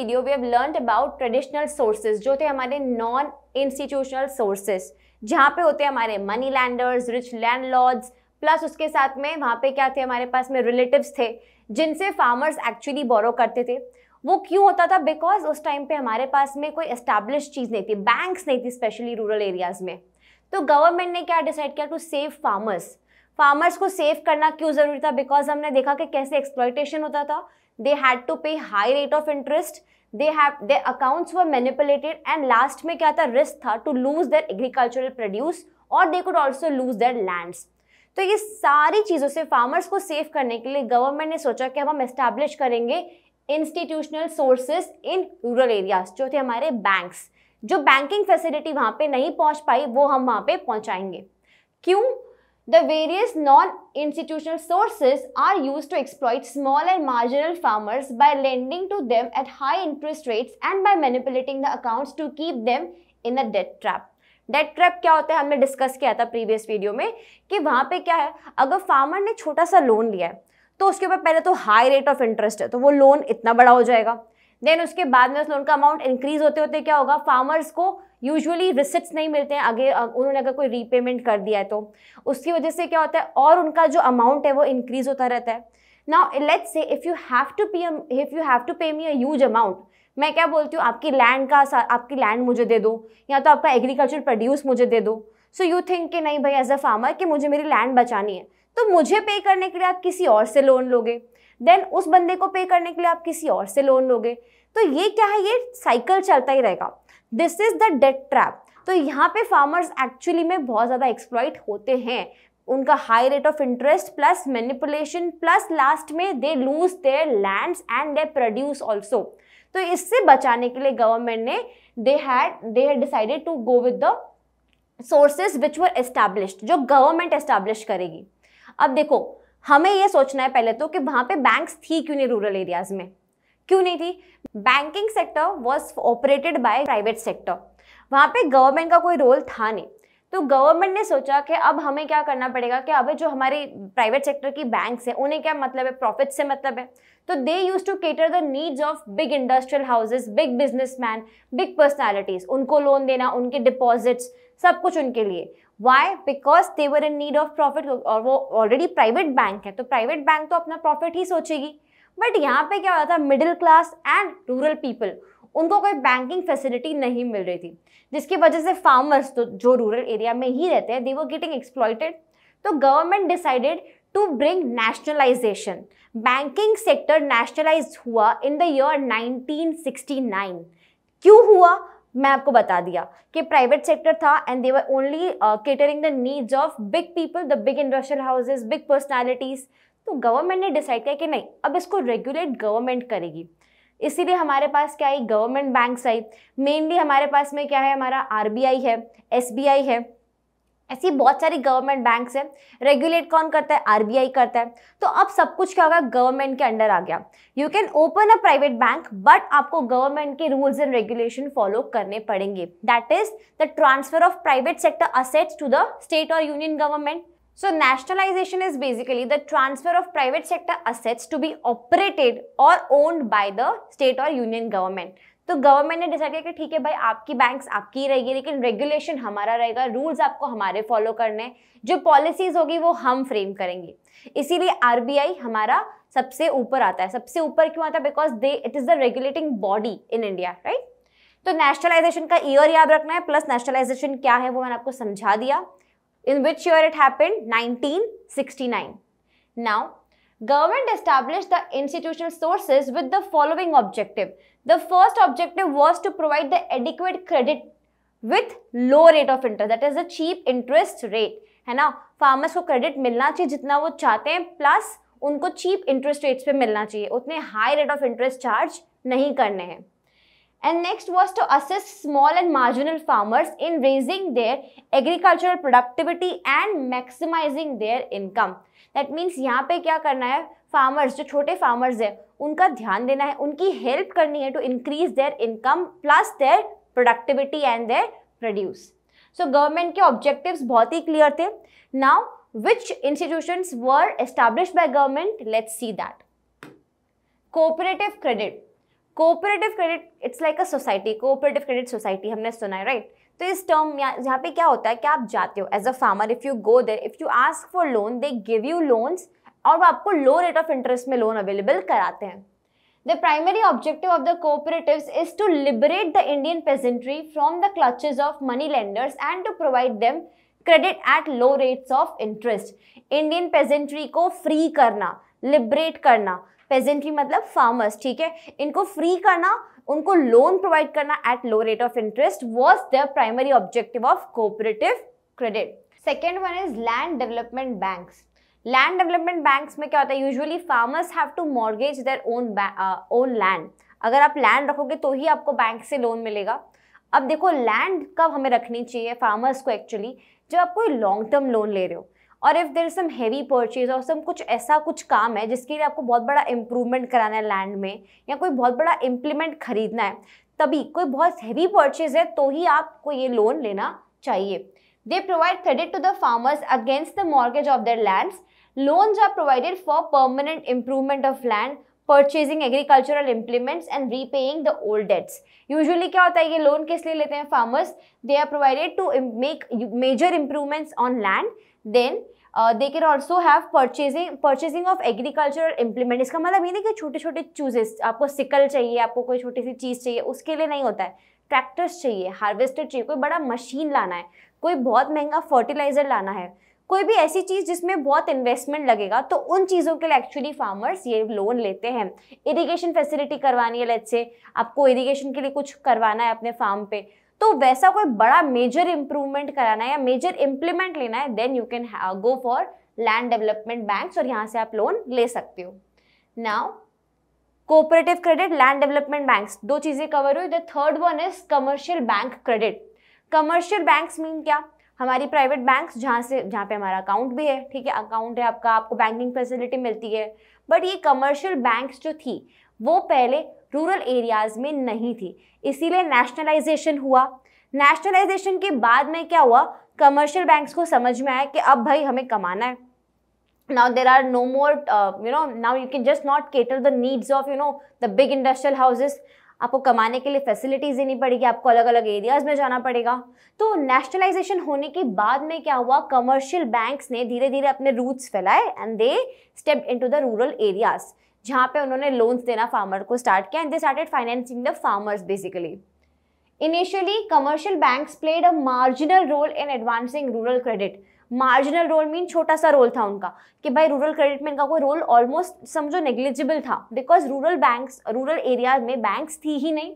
Video we have learn about traditional sources जो थे हमारे नॉन इंस्टीट्यूशनल सोर्सेज जहाँ पे होते हैं हमारे money lenders rich landlords plus उसके साथ में वहाँ पे क्या थे हमारे पास में रिलेटिव्स थे जिनसे फार्मर्स एक्चुअली बोरो करते थे वो क्यों होता था बिकॉज उस टाइम पे हमारे पास में कोई एस्टैब्लिश चीज़ नहीं थी बैंक्स नहीं थी स्पेशली रूरल एरियाज़ में तो गवर्नमेंट ने क्या डिसाइड किया टू सेव फार्मर्स फार्मर्स को सेव करना क्यों ज़रूरी था बिकॉज हमने देखा कि कैसे एक्सप्लॉयटेशन होता था they had to pay high rate of interest they have they accounts were manipulated and last में क्या था रिस्क था to lose their agricultural produce और they could also lose their lands तो ये सारी चीज़ों से फार्मर्स को सेव करने के लिए गवर्नमेंट ने सोचा कि अब हम एस्टैब्लिश करेंगे institutional sources in rural areas जो थे हमारे बैंक्स जो बैंकिंग फैसिलिटी वहाँ पे नहीं पहुँच पाई वो हम वहाँ पे पहुँचाएंगे क्यों The various non-institutional sources are used to exploit small and marginal farmers by lending to them at high interest rates and by manipulating the accounts to keep them in a debt trap. Debt trap क्या होता है हमने discuss किया था previous video में कि वहाँ पे क्या है अगर फार्मर ने छोटा सा लोन लिया है तो उसके ऊपर पहले तो हाई रेट ऑफ इंटरेस्ट है तो वो लोन इतना बड़ा हो जाएगा देन उसके बाद में उस लोन का अमाउंट इंक्रीज होते होते क्या होगा फार्मर्स को यूजुअली रिसिट्स नहीं मिलते हैं आगे उन्होंने अगर कोई रीपेमेंट कर दिया है तो उसकी वजह से क्या होता है और उनका जो अमाउंट है वो इंक्रीज होता रहता है now let's say if you have to pay if you have to pay me a huge amount मैं क्या बोलती हूँ आपकी लैंड का आपकी लैंड मुझे दे दो या तो आपका एग्रीकल्चर प्रोड्यूस मुझे दे दो सो यू थिंक कि नहीं भाई एज अ फार्मर कि मुझे मेरी लैंड बचानी है तो मुझे पे करने के लिए आप किसी और से लोन लोगे देन उस बंदे को पे करने के लिए आप किसी और से लोन लोगे तो ये क्या है ये साइकिल चलता ही रहेगा this is the debt trap तो यहाँ पे फार्मर्स एक्चुअली में बहुत ज़्यादा एक्सप्लॉइट होते हैं उनका high rate of interest plus manipulation plus last में they lose their lands and they produce also तो इससे बचाने के लिए गवर्नमेंट ने they had they had decided to go with the sources which were established जो गवर्नमेंट एस्टैब्लिश करेगी अब देखो हमें ये सोचना है पहले तो कि वहाँ पे बैंक्स थी क्यों नहीं रूरल एरियाज़ में क्यों नहीं थी banking sector was operated by private sector वहाँ पे गवर्नमेंट का कोई रोल था नहीं तो गवर्नमेंट ने सोचा कि अब हमें क्या करना पड़ेगा कि अब जो हमारी प्राइवेट सेक्टर की बैंक्स हैं उन्हें क्या मतलब है प्रॉफिट से मतलब है तो they used to cater the needs of big industrial houses big businessman big personalities उनको लोन देना उनके डिपॉजिट्स सब कुछ उनके लिए why because they in need of profit और वो ऑलरेडी प्राइवेट बैंक है तो प्राइवेट बैंक तो अपना प्रॉफिट ही सोचेगी बट यहाँ पे क्या रहा था middle class and rural people उनको कोई बैंकिंग फैसिलिटी नहीं मिल रही थी जिसकी वजह से फार्मर्स तो जो रूरल एरिया में ही रहते हैं देवर गेटिंग एक्सप्लॉयटेड तो government decided to bring nationalisation banking sector nationalise हुआ इन द ईयर 1969 क्यों हुआ मैं आपको बता दिया कि प्राइवेट सेक्टर था and they were only catering the needs of big people the big industrial houses big personalities तो गवर्नमेंट ने डिसाइड किया कि नहीं अब इसको रेगुलेट गवर्नमेंट करेगी इसीलिए हमारे पास क्या आई गवर्नमेंट बैंक्स आई मेनली हमारे पास में क्या है हमारा आर है एस है ऐसी बहुत सारी गवर्नमेंट बैंक्स हैं रेगुलेट कौन करता है आरबीआई करता है तो अब सब कुछ क्या होगा गवर्नमेंट के अंडर आ गया you can open a private bank but आपको गवर्नमेंट के रूल्स एंड रेगुलेशन फॉलो करने पड़ेंगे that is the transfer of private sector assets to the state और union government so nationalisation is basically the transfer of private sector assets to be operated और owned by the state और union government तो government ने decide किया कि ठीक है भाई आपकी बैंक्स आपकी रहेगी लेकिन रेगुलेशन हमारा रहेगा रूल्स आपको हमारे फॉलो करने जो पॉलिसीज होगी वो हम फ्रेम करेंगे इसीलिए आरबीआई हमारा सबसे ऊपर आता है सबसे ऊपर क्यों आता है because they it is the regulating body in India right तो नेशनलाइजेशन का ईयर याद रखना है प्लस नेशनलाइजेशन क्या है वो मैंने आपको समझा दिया in which year it happened 1969 now government established the institutional sources with the the first objective was to provide the adequate credit with low rate of interest that is a cheap interest rate है ना farmers को credit मिलना चाहिए जितना वो चाहते हैं plus उनको चीप इंटरेस्ट रेट्स पे मिलना चाहिए उतने high rate of interest charge नहीं करने हैं and next was to assist small and marginal farmers in raising their agricultural productivity and maximising their income that means यहाँ पे क्या करना है फार्मर्स जो छोटे फार्मर्स हैं उनका ध्यान देना है उनकी हेल्प करनी है to increase their income plus their productivity and their produce so government के ऑब्जेक्टिव्स बहुत ही क्लियर थे now which institutions were establish by government let's see that cooperative credit cooperative credit it's like a society cooperative credit society हमने सुना है right right? तो इस term यहाँ पे क्या होता है कि आप जाते हो as a farmer if you go there if you ask for loan they give you loans और वो आपको लो रेट ऑफ इंटरेस्ट में लोन अवेलेबल कराते हैं the primary objective of the cooperatives is to liberate the Indian peasantry from the clutches of money lenders and to provide them credit at low rates of interest Indian peasantry को free करना liberate करना peasantry मतलब farmers ठीक है इनको free करना उनको loan provide करना at low rate of interest was the primary objective of cooperative credit second one is land development banks land development banks में क्या होता है usually farmers have to mortgage their own own land अगर आप land रखोगे तो ही आपको bank से लोन मिलेगा अब देखो लैंड कब हमें रखनी चाहिए फार्मर्स को एक्चुअली जब आप कोई लॉन्ग टर्म लोन ले रहे हो और if there some heavy purchase और सम कुछ ऐसा कुछ काम है जिसके लिए आपको बहुत बड़ा इम्प्रूवमेंट कराना है लैंड में या कोई बहुत बड़ा इम्प्लीमेंट खरीदना है तभी कोई बहुत हैवी परचेज है तो ही आपको ये लोन लेना चाहिए they provide credit to the farmers against the mortgage of their lands loans are provided for permanent improvement of land purchasing agricultural implements and repaying the old debts usually क्या होता है ये लोन किस लिए लेते हैं farmers they are provided to make major improvements on land then they can also have purchasing purchasing of agricultural implement इसका मतलब ये नहीं कि छोटे छोटे चूजेस आपको सिकल चाहिए आपको कोई छोटी सी चीज़ चाहिए उसके लिए नहीं होता है ट्रैक्टर्स चाहिए हार्वेस्टर चाहिए कोई बड़ा मशीन लाना है कोई बहुत महंगा फर्टिलाइजर लाना है कोई भी ऐसी चीज़ जिसमें बहुत इन्वेस्टमेंट लगेगा तो उन चीज़ों के लिए एक्चुअली फार्मर्स ये लोन लेते हैं इरिगेशन फैसिलिटी करवानी है लेट से आपको इरिगेशन के लिए कुछ करवाना है अपने फार्म पे तो वैसा कोई बड़ा मेजर इंप्रूवमेंट कराना है या मेजर इंप्लीमेंट लेना है then you can go for land development banks और यहाँ से आप लोन ले सकते हो now cooperative credit land development banks दो चीज़ें कवर हुई the third one is commercial bank credit commercial banks mean क्या हमारी प्राइवेट बैंक्स जहाँ से जहाँ पे हमारा अकाउंट भी है ठीक है अकाउंट है आपका आपको बैंकिंग फैसिलिटी मिलती है बट ये कमर्शियल बैंक्स जो थी वो पहले रूरल एरियाज़ में नहीं थी इसीलिए नेशनलाइजेशन हुआ नेशनलाइजेशन के बाद में क्या हुआ कमर्शियल बैंक्स को समझ में आया कि अब भाई हमें कमाना है now there are no more you know now you can just not cater the needs of you know the big industrial houses आपको कमाने के लिए फैसिलिटीज़ देनी पड़ेगी आपको अलग अलग एरियाज़ में जाना पड़ेगा तो नेशनलाइजेशन होने के बाद में क्या हुआ कमर्शियल बैंक्स ने धीरे धीरे अपने रूट्स फैलाए and they step in to the rural areas जहाँ पे उन्होंने लोन्स देना फार्मर को स्टार्ट किया and they started financing the farmers basically initially commercial banks played a marginal role in advancing rural credit marginal role mean छोटा सा role था उनका कि भाई रूरल क्रेडिट में इनका कोई रोल ऑलमोस्ट समझो नेग्लिजिबल था because rural bank rural area में बैंक थी ही नहीं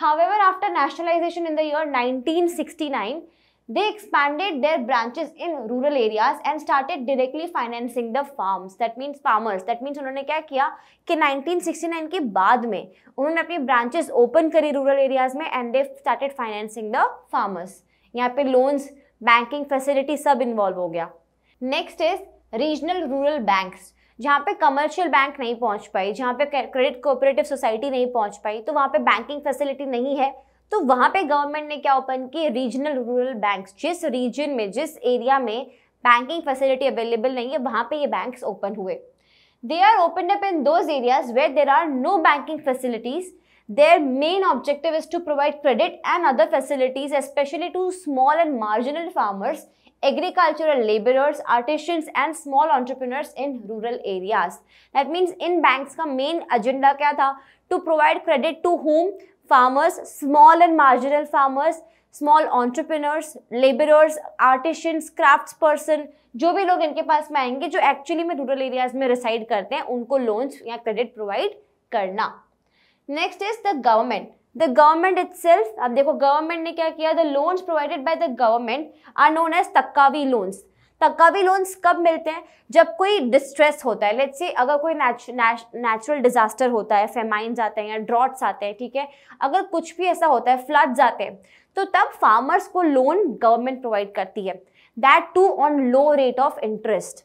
however after nationalisation in the nineteen sixty nine they expanded their branches in rural areas and started directly financing the farms that means farmers that means उन्होंने क्या किया कि nineteen sixty nine के बाद में उन्होंने अपनी ब्रांचेस ओपन करी रूरल एरियाज में and they started financing the farmers यहाँ पे लोन्स बैंकिंग फैसिलिटी सब इन्वॉल्व हो गया next is regional rural bank जहाँ पे कमर्शियल बैंक नहीं पहुँच पाई जहाँ पे क्रेडिट कोऑपरेटिव सोसाइटी नहीं पहुँच पाई तो वहाँ पे बैंकिंग फैसिलिटी नहीं है तो वहाँ पे गवर्नमेंट ने क्या ओपन किए रीजनल रूरल बैंक जिस रीजन में जिस एरिया में बैंकिंग फैसिलिटी अवेलेबल नहीं है वहाँ पे ये बैंक्स ओपन हुए they are open up in those areas where there are no banking facilities Their main objective is to provide credit and other facilities, especially to small and marginal farmers, agricultural laborers, artisans, and small entrepreneurs in rural areas. That means in banks ka main agenda kya tha To provide credit to whom? Farmers, small and marginal farmers, small entrepreneurs labourers artisans craft person जो भी लोग इनके पास में आएंगे जो actually में rural areas में reside करते हैं उनको लोन्स या क्रेडिट प्रोवाइड करना next is the government the government it अब देखो गवर्नमेंट ने क्या किया the loans provided by the government are known as taccavi loans taccavi loans कब मिलते हैं जब कोई डिस्ट्रेस होता है लेट्स से अगर कोई नेचुरल डिजास्टर होता है फेमाइंस आते हैं या ड्रॉट्स आते हैं ठीक है अगर कुछ भी ऐसा होता है फ्लड्स आते हैं तो तब फार्मर्स को लोन गवर्नमेंट प्रोवाइड करती है that too on low rate of interest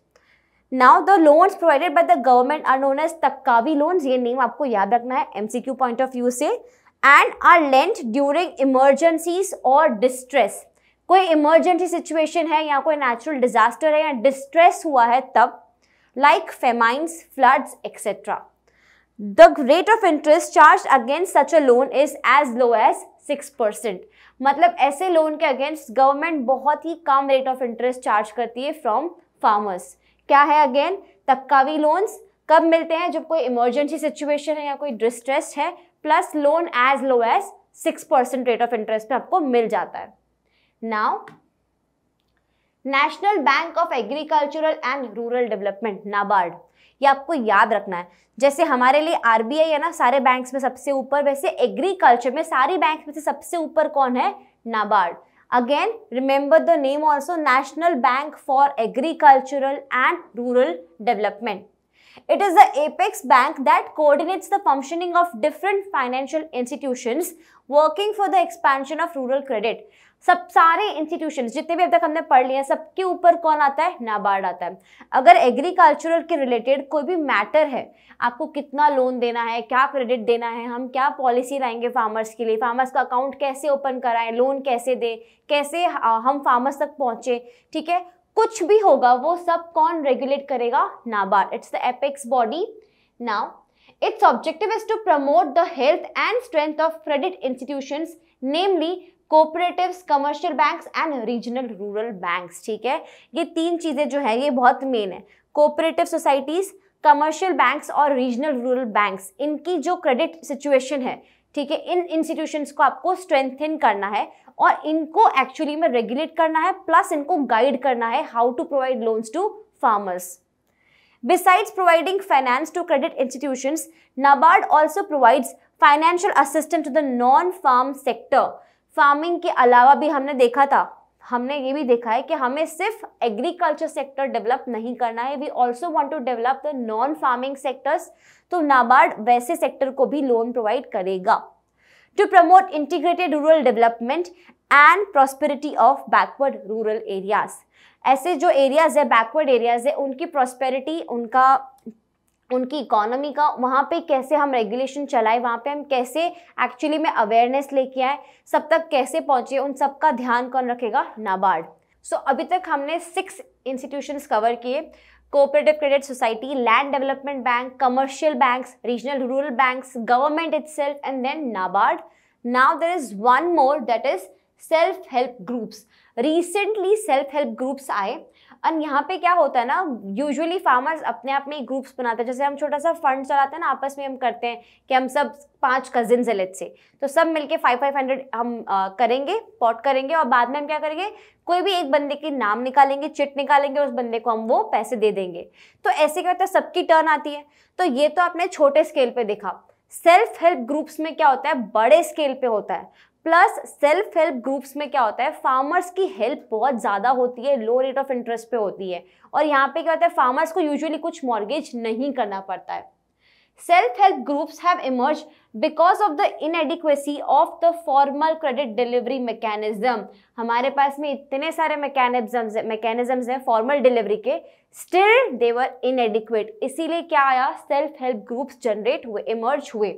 now the loans provided by the government are known as taccavi loans ये नेम आपको याद रखना है एमसीक्यू पॉइंट ऑफ व्यू से and are lent during emergencies और distress कोई इमरजेंसी सिचुएशन है या कोई नेचुरल डिजास्टर है या डिस्ट्रेस हुआ है तब like famines floods etcetera the rate of interest charge against such a loan is as low as six percent मतलब ऐसे लोन के अगेंस्ट गवर्नमेंट बहुत ही कम रेट ऑफ इंटरेस्ट चार्ज करती है फ्रॉम फार्मर्स क्या है अगेन तबकावी लोन्स कब मिलते हैं जब कोई इमरजेंसी सिचुएशन है या कोई डिस्ट्रेस है plus loan as low as six percent rate of interest पे आपको मिल जाता है now National Bank of Agricultural and Rural Development NABARD ये आपको याद रखना है जैसे हमारे लिए आरबीआई है ना सारे बैंक्स में सबसे ऊपर वैसे एग्रीकल्चर में सारी बैंक्स में से सबसे ऊपर कौन है NABARD Again, remember the name also National Bank for Agricultural and Rural Development. It is the apex bank that coordinates the functioning of different financial institutions working for the expansion of rural credit. सब सारे institutions जितने भी अब तक हमने पढ़ लिए हैं सबके ऊपर कौन आता है नाबार्ड आता है अगर एग्रीकल्चरल के रिलेटेड कोई भी मैटर है आपको कितना लोन देना है क्या क्रेडिट देना है हम क्या पॉलिसी लाएंगे फार्मर्स के लिए फार्मर्स का अकाउंट कैसे ओपन कराएं लोन कैसे दें कैसे हम फार्मर्स तक पहुँचें ठीक है कुछ भी होगा वो सब कौन रेगुलेट करेगा NABARD it's the apex body now its objective is to promote the health and strength of credit institution namely cooperative commercial bank and regional rural bank ठीक है ये तीन चीज़ें जो है ये बहुत मेन है कोऑपरेटिव सोसाइटीज़ कमर्शियल बैंक्स और रीजनल रूरल बैंक इनकी जो क्रेडिट सिचुएशन है ठीक है इन इंस्टीट्यूशन को आपको स्ट्रेंथन करना है और इनको एक्चुअली में रेगुलेट करना है प्लस इनको गाइड करना है how to provide loans to farmers besides providing finance to credit institution NABARD also provides financial assistant to the non farm sector farming के अलावा भी हमने देखा था हमने ये भी देखा है कि हमें सिर्फ एग्रीकल्चर सेक्टर डेवलप नहीं करना है we also want to develop the non farming sectors तो नाबार्ड वैसे सेक्टर को भी लोन प्रोवाइड करेगा to promote integrated rural development and prosperity of backward rural areas ऐसे जो areas है बैकवर्ड एरियाज है उनकी प्रॉस्पेरिटी उनका उनकी इकोनॉमी का वहाँ पे कैसे हम रेगुलेशन चलाए वहाँ पे हम कैसे एक्चुअली में अवेयरनेस लेके आए सब तक कैसे पहुँचे उन सब का ध्यान कौन रखेगा नाबार्ड सो so, अभी तक हमने सिक्स इंस्टीट्यूशंस कवर किए cooperative credit society, land development bank, commercial banks, regional rural banks, government itself and then NABARD. Now there is one more that is self-help groups. Recently self-help groups I and यहाँ पे क्या होता है ना usually farmers अपने आप में groups बनाते हैं जैसे हम छोटा सा फंड चलाते हैं ना आपस में हम करते हैं कि हम सब पांच कजिन से लेट से तो सब मिलके फाइव फाइव हंड्रेड हम आ, करेंगे पॉट करेंगे और बाद में हम क्या करेंगे कोई भी एक बंदे के नाम निकालेंगे चिट निकालेंगे उस बंदे को हम वो पैसे दे देंगे तो ऐसे क्या होता है सबकी टर्न आती है तो ये तो आपने छोटे स्केल पर देखा सेल्फ हेल्प ग्रुप्स में क्या होता है बड़े स्केल पे होता है प्लस सेल्फ हेल्प ग्रुप्स में क्या होता है फार्मर्स की हेल्प बहुत ज़्यादा होती है लो रेट ऑफ इंटरेस्ट पे होती है और यहाँ पे क्या होता है फार्मर्स को यूजुअली कुछ मॉर्गेज नहीं करना पड़ता है self help groups have emerge because of the inadequacy of the formal credit delivery mechanism हमारे पास में इतने सारे मैकेनिज्म मैकेनिज्म्स हैं फॉर्मल डिलीवरी के स्टिल देवर इनएडिक्वेट इसीलिए क्या आया सेल्फ हेल्प ग्रुप्स जनरेट हुए इमर्ज हुए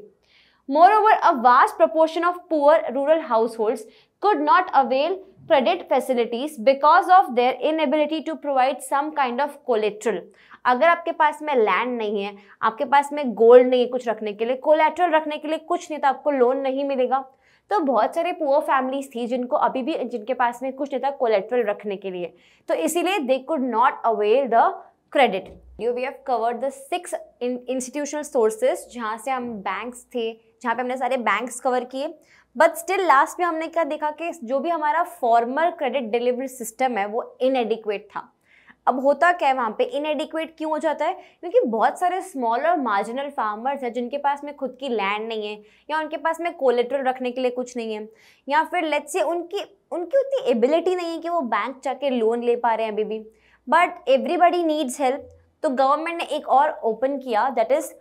Moreover, a vast proportion of poor rural households could not avail credit facilities because of their inability to provide some kind of collateral. अगर आपके पास में land नहीं है आपके पास में गोल्ड नहीं है कुछ रखने के लिए कोलेट्रल रखने के लिए कुछ नहीं तो आपको लोन नहीं मिलेगा तो बहुत सारे पुअर फैमिलीज थी जिनको अभी भी जिनके पास में कुछ नहीं था कोलेट्रल रखने के लिए तो इसीलिए they could not avail the credit you we have covered the six institutional sources जहाँ से हम बैंक्स थे जहाँ पे हमने सारे बैंक्स कवर किए बट स्टिल लास्ट में हमने क्या देखा कि जो भी हमारा फॉर्मल क्रेडिट डिलीवरी सिस्टम है वो इनएडिक्वेट था अब होता क्या है वहाँ पे इनएडिक्वेट क्यों हो जाता है क्योंकि बहुत सारे स्मॉल और मार्जिनल फार्मर्स हैं जिनके पास में खुद की लैंड नहीं है या उनके पास में कोलेट्रल रखने के लिए कुछ नहीं है या फिर लेट्स से उनकी उनकी उतनी एबिलिटी नहीं है कि वो बैंक जाके लोन ले पा रहे हैं अभी भी बट एवरीबडी नीड्स हेल्प तो गवर्नमेंट ने एक और ओपन किया that is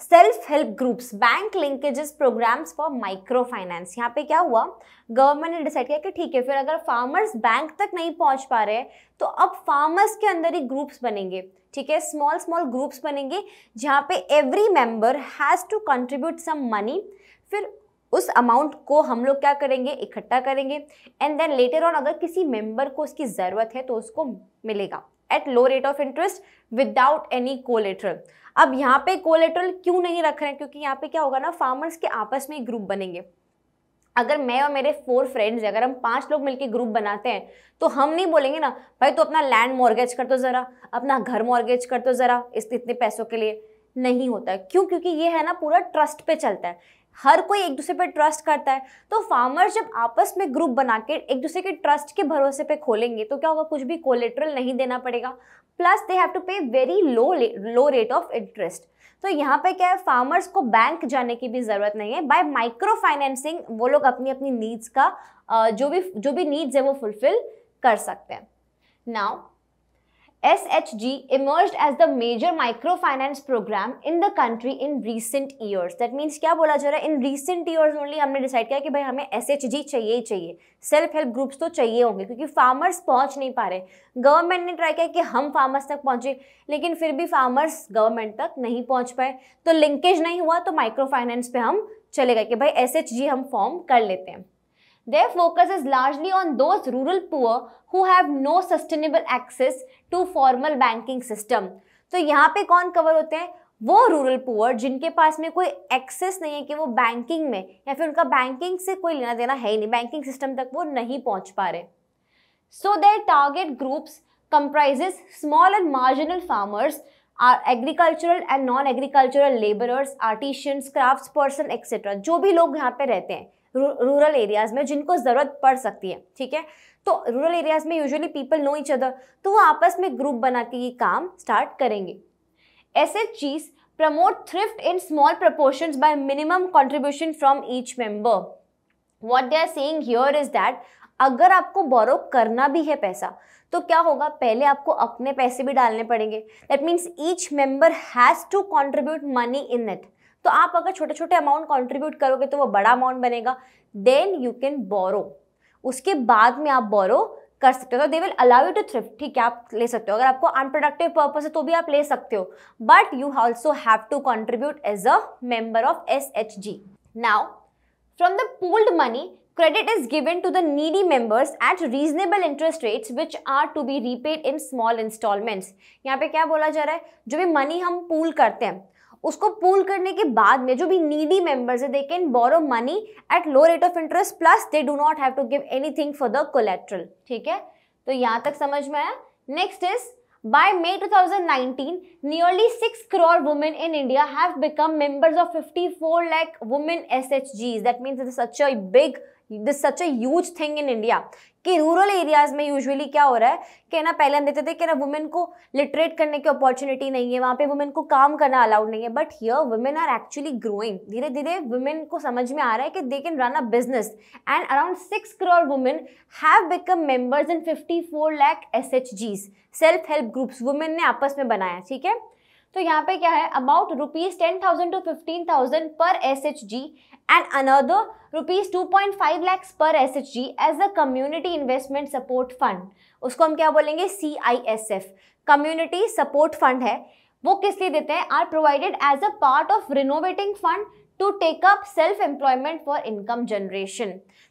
self help groups bank linkages programmes for micro finance यहाँ पे क्या हुआ गवर्नमेंट ने डिसाइड किया कि ठीक है फिर अगर फार्मर्स बैंक तक नहीं पहुँच पा रहे तो अब फार्मर्स के अंदर ही ग्रुप्स बनेंगे ठीक है स्मॉल स्मॉल ग्रुप्स बनेंगे जहाँ पे every member has to contribute some money फिर उस अमाउंट को हम लोग क्या करेंगे इकट्ठा करेंगे एंड देन लेटर ऑन अगर किसी मेंबर को उसकी ज़रूरत है तो उसको मिलेगा at low rate of interest without any collateral अब यहाँ पे कोलेट्रल क्यों नहीं रख रहे हैं क्योंकि यहाँ पे क्या होगा ना फार्मर्स के आपस में ग्रुप बनेंगे अगर मैं और मेरे फोर फ्रेंड्स अगर हम पांच लोग मिलकर ग्रुप बनाते हैं तो हम नहीं बोलेंगे ना भाई तो अपना लैंड मॉर्गेज कर दो ज़रा अपना घर मॉर्गेज कर दो ज़रा इस इतने पैसों के लिए नहीं होता है क्यों क्योंकि ये है ना पूरा ट्रस्ट पे चलता है हर कोई एक दूसरे पर ट्रस्ट करता है तो फार्मर्स जब आपस में ग्रुप बना के एक दूसरे के ट्रस्ट के भरोसे पे खोलेंगे तो क्या होगा कुछ भी कोलेट्रल नहीं देना पड़ेगा plus they have to pay very low low rate of interest तो यहाँ पे क्या है फार्मर्स को बैंक जाने की भी ज़रूरत नहीं है बाय माइक्रो फाइनेंसिंग वो लोग अपनी अपनी नीड्स का जो भी जो भी नीड्स है वो फुलफिल कर सकते हैं now SHG emerged as the major microfinance program in the country in recent years. That means क्या बोला जा रहा है in recent years only हमने decide किया कि भाई हमें SHG चाहिए ही चाहिए सेल्फ हेल्प ग्रुप्स तो चाहिए होंगे क्योंकि फार्मर्स पहुंच नहीं पा रहे गवर्नमेंट ने ट्राई किया कि हम फार्मर्स तक पहुंचे लेकिन फिर भी फार्मर्स गवर्नमेंट तक नहीं पहुंच पाए तो लिंकेज नहीं हुआ तो माइक्रो फाइनेंस पे हम चले गए कि भाई एस हम फॉर्म कर लेते हैं Their focus is largely on those rural poor who have no sustainable access to formal banking system. तो यहाँ पे कौन कवर होते हैं वो रूरल पुअर जिनके पास में कोई एक्सेस नहीं है कि वो बैंकिंग में या फिर उनका बैंकिंग से कोई लेना देना है ही नहीं बैंकिंग सिस्टम तक वो नहीं पहुँच पा रहे so their target groups comprises small and marginal farmers or agricultural and non agricultural labourers artisans craft person etcetera जो भी लोग यहाँ पे रहते हैं रूरल एरियाज़ में जिनको ज़रूरत पड़ सकती है ठीक है तो रूरल एरियाज़ में usually people know each other तो वो आपस में ग्रुप बना के ये काम स्टार्ट करेंगे ऐसे चीज़ promote thrift in small proportion by minimum contribution from each member what they are saying here is that अगर आपको बोरो करना भी है पैसा तो क्या होगा पहले आपको अपने पैसे भी डालने पड़ेंगे that means each member has to contribute money in it तो आप अगर छोटे छोटे अमाउंट कॉन्ट्रीब्यूट करोगे तो वो बड़ा अमाउंट बनेगा देन यू कैन बोरो उसके बाद में आप बोरो कर सकते हो तो they will allow you to thrift ठीक है आप ले सकते हो अगर आपको अनप्रोडक्टिव पर्पज है तो भी आप ले सकते हो but you also have to contribute as a member of S H G now from the pooled money credit is given to the needy members at reasonable interest rates which are to be repaid in small installments यहाँ पे क्या बोला जा रहा है जो भी money हम पूल करते हैं उसको पूल करने के बाद में जो भी नीडी मेंबर्स है they can borrow money at low rate of interest plus they do not have to give anything for the collateral ठीक है तो यहाँ तक समझ में आया next is by May 2019 thousand nearly six crore women in India have become members of 54 four women S H Gs that means it is such a big this such a huge thing in India कि rural areas में usually क्या हो रहा है कि ना पहले हम देते थे कि ना वुमेन को लिटरेट करने की अपॉर्चुनिटी नहीं है वहाँ पे वुमेन को काम करना अलाउड नहीं है but here women are actually growing धीरे धीरे वुमेन को समझ में आ रहा है कि they can run a business and around six crore women have become members in fifty four lakh S H Gs self help groups women ने आपस में बनाया ठीक है तो यहाँ पे क्या है about rupees ten thousand to fifteen thousand per S H G and another rupees two point five lakhs per S H G as a community investment support fund उसको हम क्या बोलेंगे C I S F community support fund है वो किस लिए देते हैं are provided as a part of renovating fund to take up self employment for income generation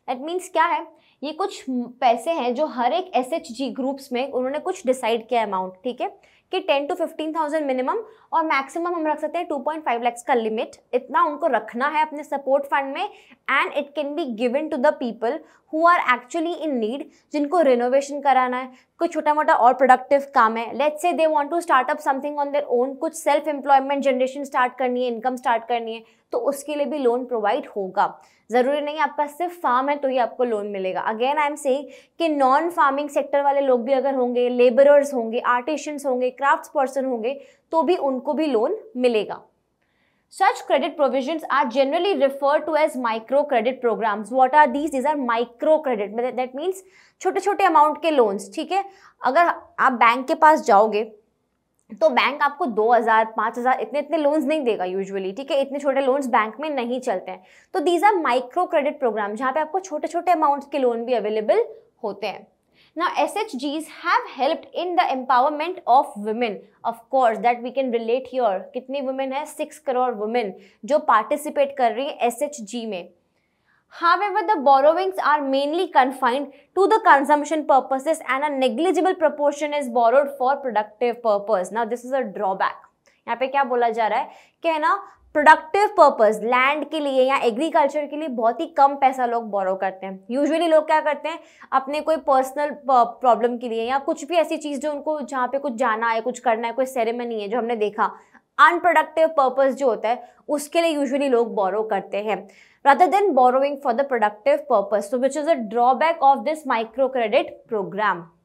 that means क्या है ये कुछ पैसे हैं जो हर एक एस एच जी ग्रुप्स में उन्होंने कुछ डिसाइड किया अमाउंट ठीक है कि 10 टू थाउजेंड मिनिमम और मैक्सिमम हम रख सकते हैं 2.5 लैक्स का लिमिट इतना उनको रखना है अपने सपोर्ट फंड में and it can be given to the people who are actually in need जिनको रिनोवेशन कराना है कुछ छोटा मोटा और प्रोडक्टिव काम है let's say they want to start up something on their own कुछ सेल्फ एम्प्लॉयमेंट जनरेशन स्टार्ट करनी है इनकम स्टार्ट करनी है तो उसके लिए भी लोन प्रोवाइड होगा ज़रूरी नहीं आपका सिर्फ फार्म है तो ही आपको लोन मिलेगा अगेन आई एम सेइंग कि नॉन फार्मिंग सेक्टर वाले लोग भी अगर होंगे लेबरर्स होंगे आर्टिशंस होंगे क्राफ्ट पर्सन होंगे तो भी उनको भी लोन मिलेगा Such credit provisions are generally referred to as micro credit programs. What are these? These are micro credit. That means छोटे छोटे अमाउंट के लोन्स ठीक है अगर आप बैंक के पास जाओगे तो बैंक आपको 2000, 5000 इतने इतने लोन्स नहीं देगा यूजुअली ठीक है इतने छोटे लोन्स बैंक में नहीं चलते हैं तो these are micro credit program जहाँ पे आपको छोटे छोटे अमाउंट के लोन भी अवेलेबल होते हैं Now, SHGs have helped in the empowerment of women. Of course, that we can relate here. कितनी women है? Six crore women जो participate कर रही हैं SHG में. However, the borrowings are mainly confined to the consumption purposes and a negligible proportion is borrowed for productive purpose. Now, this is a drawback. यहाँ पे क्या बोला जा रहा है कि है ना प्रोडक्टिव पर्पस लैंड के लिए या एग्रीकल्चर के लिए बहुत ही कम पैसा लोग बोरो करते हैं यूजुअली लोग क्या करते हैं अपने कोई पर्सनल प्रॉब्लम के लिए या कुछ भी ऐसी चीज़ जो उनको जहाँ पे कुछ जाना है कुछ करना है कोई सेरेमनी है जो हमने देखा अनप्रोडक्टिव पर्पस जो होता है उसके लिए यूजुअली लोग बोरो करते हैं rather than borrowing for the productive purpose which is a drawback of this micro credit programme